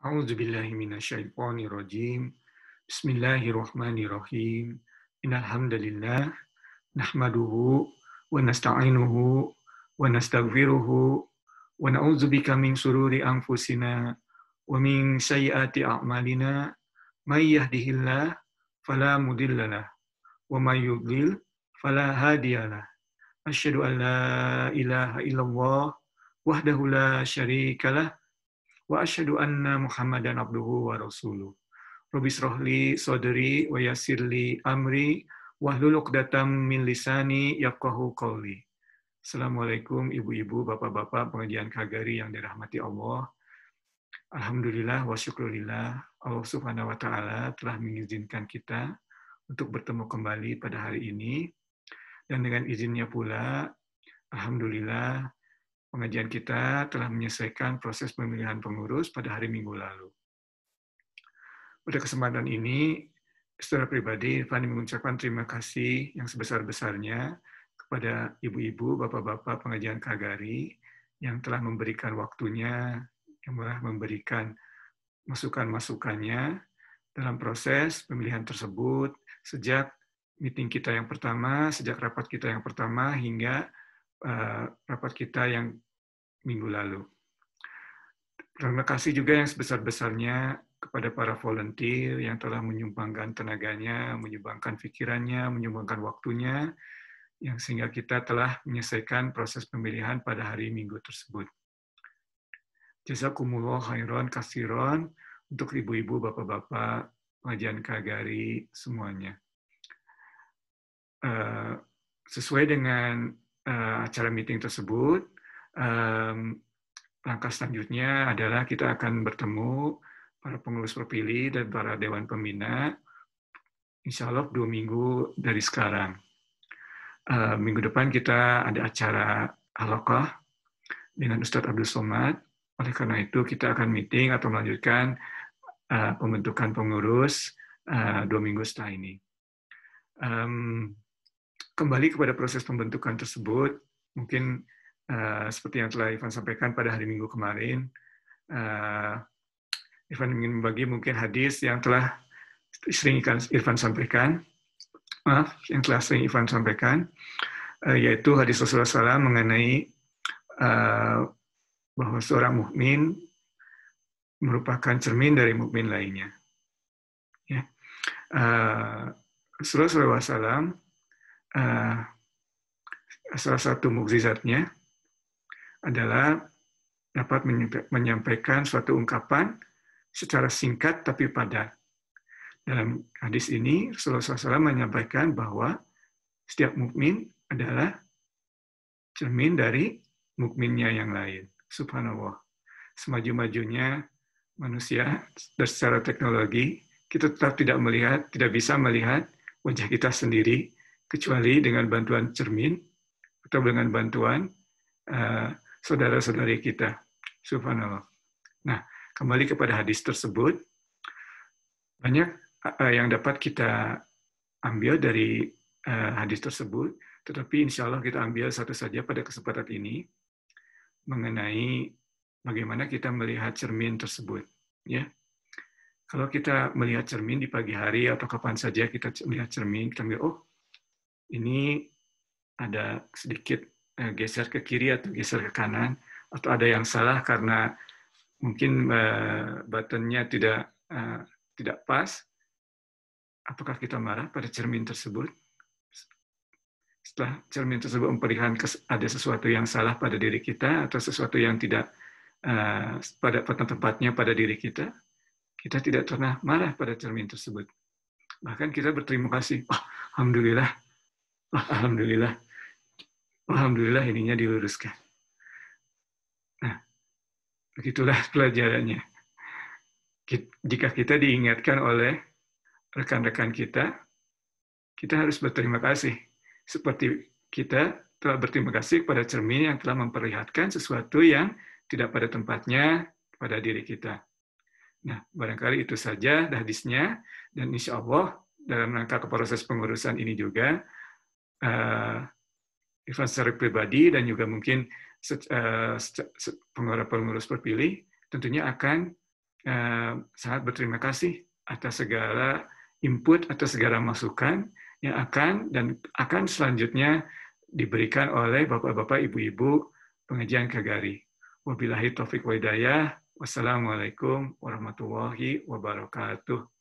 A'udzubillahiminasyaitonirrojim. Bismillahirrahmanirrahim. Innalhamdalillah. Nahmaduhu wa nasta'inuhu wa nasta'gfiruhu wa na'udzubika min sururi anfusina wa min sayyati a'malina may yahdihillah fala mudillalah wa may yudlil fala hadiyalah. an la ilaha illallah wahdahu la syarikalah wa asyhadu anna Muhammadan abduhu wa rasuluh. Rabbi srohli sodri wa yassirli amri wahlul uqdatam min lisani yaqahu qawli. Assalamualaikum ibu-ibu, bapak-bapak pengajian kagari yang dirahmati Allah. Alhamdulillah wa syukurillah Allah subhanahu wa ta'ala telah mengizinkan kita untuk bertemu kembali pada hari ini. Dan dengan izinnya pula, Alhamdulillah pengajian kita telah menyelesaikan proses pemilihan pengurus pada hari Minggu lalu. Pada kesempatan ini, secara pribadi, Fani mengucapkan terima kasih yang sebesar-besarnya kepada ibu-ibu, bapak-bapak pengajian Kagari yang telah memberikan waktunya, yang telah memberikan masukan-masukannya dalam proses pemilihan tersebut sejak meeting kita yang pertama, sejak rapat kita yang pertama, hingga Eh, rapat kita yang minggu lalu. Terima kasih juga yang sebesar-besarnya kepada para volunteer yang telah menyumbangkan tenaganya, menyumbangkan pikirannya, menyumbangkan waktunya, yang sehingga kita telah menyelesaikan proses pemilihan pada hari Minggu tersebut. Jazakumullah khairan kasiron untuk ibu-ibu, bapak-bapak, wajan kagari, semuanya. Eh, sesuai dengan uh, acara meeting tersebut, um, langkah selanjutnya adalah kita akan bertemu para pengurus terpilih dan para dewan pembina, insya Allah dua minggu dari sekarang. Uh, minggu depan kita ada acara alokah dengan Ustadz Abdul Somad. Oleh karena itu kita akan meeting atau melanjutkan uh, pembentukan pengurus uh, dua minggu setelah ini. Um, kembali kepada proses pembentukan tersebut, mungkin uh, seperti yang telah Ivan sampaikan pada hari Minggu kemarin, uh, eh, Irfan ingin membagi mungkin hadis yang telah sering Irfan sampaikan, maaf, yang telah sering Irfan sampaikan, uh, yaitu hadis Rasulullah SAW mengenai uh, bahwa seorang mukmin merupakan cermin dari mukmin lainnya. Ya. Uh, Rasulullah SAW Eh, salah satu mukjizatnya adalah dapat menyampaikan suatu ungkapan secara singkat tapi padat. Dalam hadis ini, Rasulullah SAW menyampaikan bahwa setiap mukmin adalah cermin dari mukminnya yang lain. Subhanallah. Semaju-majunya manusia dan secara teknologi, kita tetap tidak melihat, tidak bisa melihat wajah kita sendiri kecuali dengan bantuan cermin atau dengan bantuan eh, saudara-saudari kita. Subhanallah. Nah, kembali kepada hadis tersebut, banyak uh, yang dapat kita ambil dari uh, hadis tersebut, tetapi insya Allah kita ambil satu saja pada kesempatan ini mengenai bagaimana kita melihat cermin tersebut. Ya, kalau kita melihat cermin di pagi hari atau kapan saja kita melihat cermin, kita ambil, oh ini ada sedikit eh, geser ke kiri atau geser ke kanan atau ada yang salah karena mungkin eh, buttonnya tidak eh, tidak pas. Apakah kita marah pada cermin tersebut? Setelah cermin tersebut memperlihatkan ada sesuatu yang salah pada diri kita atau sesuatu yang tidak pada tempat tempatnya pada diri kita, kita tidak pernah marah pada cermin tersebut bahkan kita berterima kasih. Oh, Alhamdulillah, Alhamdulillah. Alhamdulillah ininya diluruskan. Nah, begitulah pelajarannya. Jika kita diingatkan oleh rekan-rekan kita, kita harus berterima kasih. Seperti kita telah berterima kasih kepada cermin yang telah memperlihatkan sesuatu yang tidak pada tempatnya pada diri kita. Nah, barangkali itu saja hadisnya, dan insya Allah dalam rangka keproses proses pengurusan ini juga, uh, event secara pribadi dan juga mungkin uh, pengurus-pengurus terpilih tentunya akan uh, sangat berterima kasih atas segala input atau segala masukan yang akan dan akan selanjutnya diberikan oleh bapak-bapak, ibu-ibu pengajian Kagari. Wabillahi taufik wa Wassalamualaikum warahmatullahi wabarakatuh.